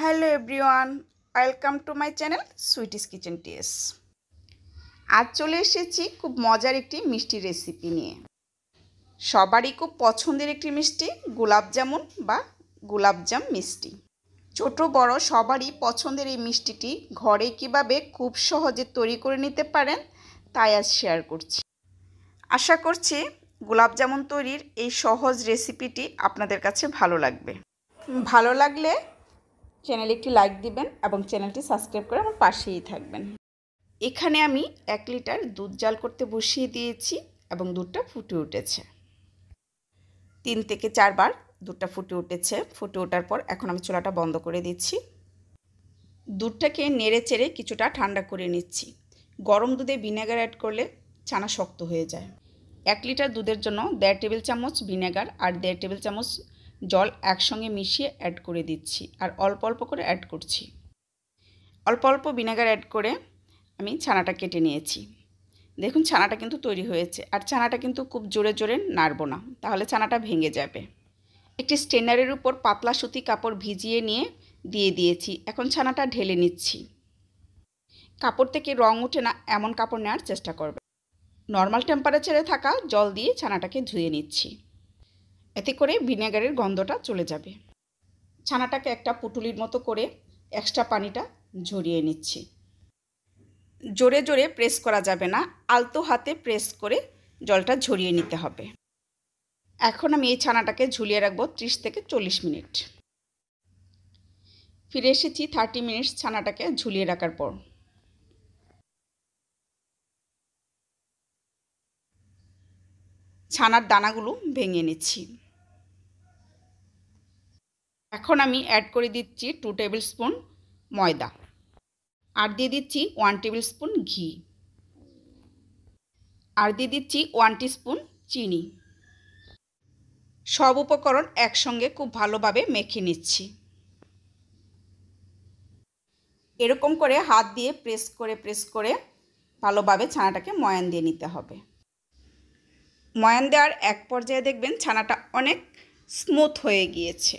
hello everyone welcome to my channel Sweetie's kitchen টিএস আজ চলে এসেছি খুব মজার একটি মিষ্টি রেসিপি নিয়ে সবারই খুব পছন্দের একটি মিষ্টি গোলাপ জামুন বা গোলাপজাম মিষ্টি ছোট বড় সবারই পছন্দের এই মিষ্টিটি ঘরে কিভাবে খুব সহজে তৈরি করে নিতে পারেন তাই আজ শেয়ার করছি আশা করছি গোলাপজামুন তৈরির এই সহজ রেসিপিটি আপনাদের কাছে ভালো লাগবে ভালো লাগলে চ্যানেলে একটি লাইক দিবেন এবং চ্যানেলটি সাবস্ক্রাইব করে আমার পাশেই থাকবেন এখানে আমি এক লিটার দুধ জাল করতে বসিয়ে দিয়েছি এবং দুধটা ফুটে উঠেছে তিন থেকে চারবার দুধটা ফুটে উঠেছে ফুটে ওঠার পর এখন আমি চুলাটা বন্ধ করে দিচ্ছি দুধটাকে নেড়ে চেড়ে কিছুটা ঠান্ডা করে নিচ্ছি গরম দুধে ভিনেগার অ্যাড করলে ছানা শক্ত হয়ে যায় এক লিটার দুধের জন্য দেড় টেবিল চামচ ভিনেগার আর দেড় টেবিল চামচ জল একসঙ্গে মিশিয়ে অ্যাড করে দিচ্ছি আর অল্প অল্প করে অ্যাড করছি অল্প অল্প ভিনেগার অ্যাড করে আমি ছানাটা কেটে নিয়েছি দেখুন ছানাটা কিন্তু তৈরি হয়েছে আর ছানাটা কিন্তু খুব জোরে জোরে নাড়ব না তাহলে ছানাটা ভেঙে যাবে একটি স্টেনারের উপর পাতলা সুতি কাপড় ভিজিয়ে নিয়ে দিয়ে দিয়েছি এখন ছানাটা ঢেলে নিচ্ছি কাপড় থেকে রং উঠে না এমন কাপড় নেওয়ার চেষ্টা করবে নর্মাল টেম্পারেচারে থাকা জল দিয়ে ছানাটাকে ধুয়ে নিচ্ছি এতে করে ভিনেগারের গন্ধটা চলে যাবে ছানাটাকে একটা পুটুলির মতো করে এক্সট্রা পানিটা ঝরিয়ে নিচ্ছি জোরে জোরে প্রেস করা যাবে না আলতো হাতে প্রেস করে জলটা ঝরিয়ে নিতে হবে এখন আমি এই ছানাটাকে ঝুলিয়ে রাখবো ত্রিশ থেকে চল্লিশ মিনিট ফিরে এসেছি থার্টি মিনিটস ছানাটাকে ঝুলিয়ে রাখার পর ছানার দানাগুলো ভেঙে নিচ্ছি এখন আমি অ্যাড করে দিচ্ছি টু টেবিল স্পুন ময়দা আর দিয়ে দিচ্ছি ওয়ান টেবিল স্পুন ঘি আর দিয়ে দিচ্ছি ওয়ান টি স্পুন চিনি সব উপকরণ একসঙ্গে খুব ভালোভাবে মেখে নিচ্ছি এরকম করে হাত দিয়ে প্রেস করে প্রেস করে ভালোভাবে ছানাটাকে ময়ান দিয়ে নিতে হবে ময়ান দেওয়ার এক পর্যায়ে দেখবেন ছানাটা অনেক স্মুথ হয়ে গিয়েছে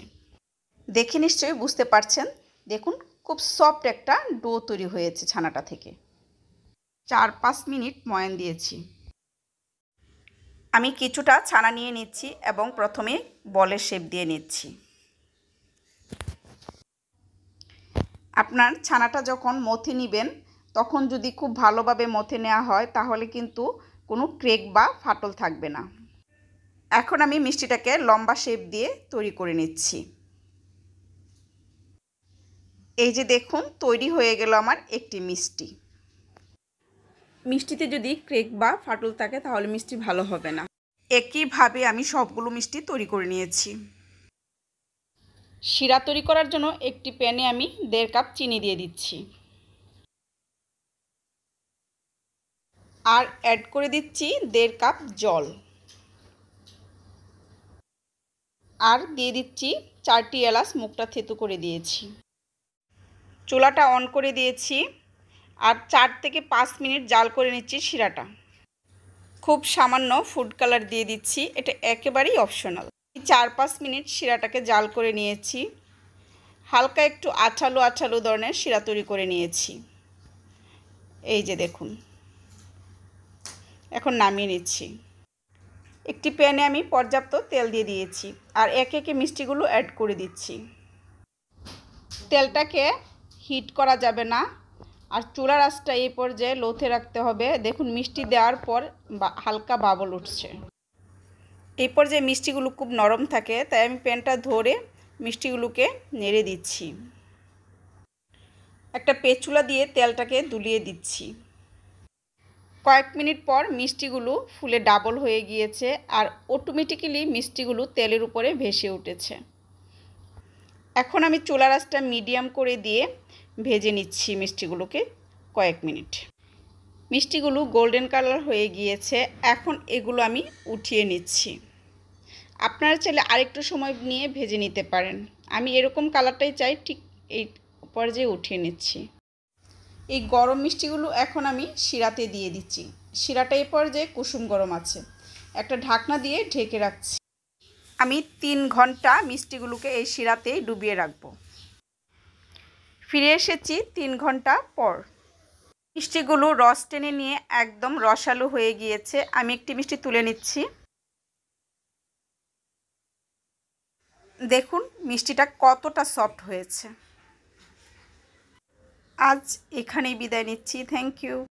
দেখে নিশ্চয়ই বুঝতে পারছেন দেখুন খুব সফট একটা ডো তৈরি হয়েছে ছানাটা থেকে চার পাঁচ মিনিট ময়ান দিয়েছি আমি কিছুটা ছানা নিয়ে নিচ্ছি এবং প্রথমে বলের শেপ দিয়ে নিচ্ছি আপনার ছানাটা যখন মথে নেবেন তখন যদি খুব ভালোভাবে মথে নেওয়া হয় তাহলে কিন্তু কোনো ক্রেক বা ফাটল থাকবে না এখন আমি মিষ্টিটাকে লম্বা শেপ দিয়ে তৈরি করে নিচ্ছি এই যে দেখুন তৈরি হয়ে গেল আমার একটি মিষ্টি মিষ্টিতে যদি ক্রেক বা ফাটল থাকে তাহলে মিষ্টি ভালো হবে না একইভাবে আমি সবগুলো মিষ্টি তৈরি করে নিয়েছি শিরা তৈরি করার জন্য একটি প্যানে আমি দেড় কাপ চিনি দিয়ে দিচ্ছি আর অ্যাড করে দিচ্ছি দেড় কাপ জল আর দিয়ে দিচ্ছি চারটি এলাচ মুখটা থেতু করে দিয়েছি চোলাটা অন করে দিয়েছি আর চার থেকে পাঁচ মিনিট জাল করে নিচ্ছি শিরাটা খুব সামান্য ফুড কালার দিয়ে দিচ্ছি এটা একেবারেই অপশনাল চার পাঁচ মিনিট শিরাটাকে জাল করে নিয়েছি হালকা একটু আঠালো আঠালো ধরনের শিরা তৈরি করে নিয়েছি এই যে দেখুন এখন নামিয়ে নিচ্ছি একটি প্যানে আমি পর্যাপ্ত তেল দিয়ে দিয়েছি আর একে একে মিষ্টিগুলো অ্যাড করে দিচ্ছি তেলটাকে হিট করা যাবে না আর চুলার আঁচটা এই পর্যায়ে লোথে রাখতে হবে দেখুন মিষ্টি দেওয়ার পর হালকা বাবল উঠছে এই পর্যায়ে মিষ্টিগুলো খুব নরম থাকে তাই আমি প্যানটা ধরে মিষ্টিগুলোকে নেড়ে দিচ্ছি একটা পেঁচুলা দিয়ে তেলটাকে দুলিয়ে দিচ্ছি কয়েক মিনিট পর মিষ্টিগুলো ফুলে ডাবল হয়ে গিয়েছে আর অটোমেটিক্যালি মিষ্টিগুলো তেলের উপরে ভেসে উঠেছে এখন আমি চুলা রাসটা মিডিয়াম করে দিয়ে ভেজে নিচ্ছি মিষ্টিগুলোকে কয়েক মিনিট মিষ্টিগুলো গোল্ডেন কালার হয়ে গিয়েছে এখন এগুলো আমি উঠিয়ে নিচ্ছি আপনারা চাইলে আরেকটু সময় নিয়ে ভেজে নিতে পারেন আমি এরকম কালারটাই চাই ঠিক এই পর্যায়ে উঠিয়ে নিচ্ছি এই গরম মিষ্টিগুলো এখন আমি শিরাতে দিয়ে দিচ্ছি শিরাটা এই পর্যায়ে কুসুম গরম আছে একটা ঢাকনা দিয়ে ঢেকে রাখছি আমি তিন ঘন্টা মিষ্টিগুলোকে এই শিরাতে ডুবিয়ে রাখবো ফিরে এসেছি তিন ঘন্টা পর মিষ্টিগুলো রস টেনে নিয়ে একদম রসালো হয়ে গিয়েছে আমি একটি মিষ্টি তুলে নিচ্ছি দেখুন মিষ্টিটা কতটা সফট হয়েছে আজ এখানেই বিদায় নিচ্ছি থ্যাংক ইউ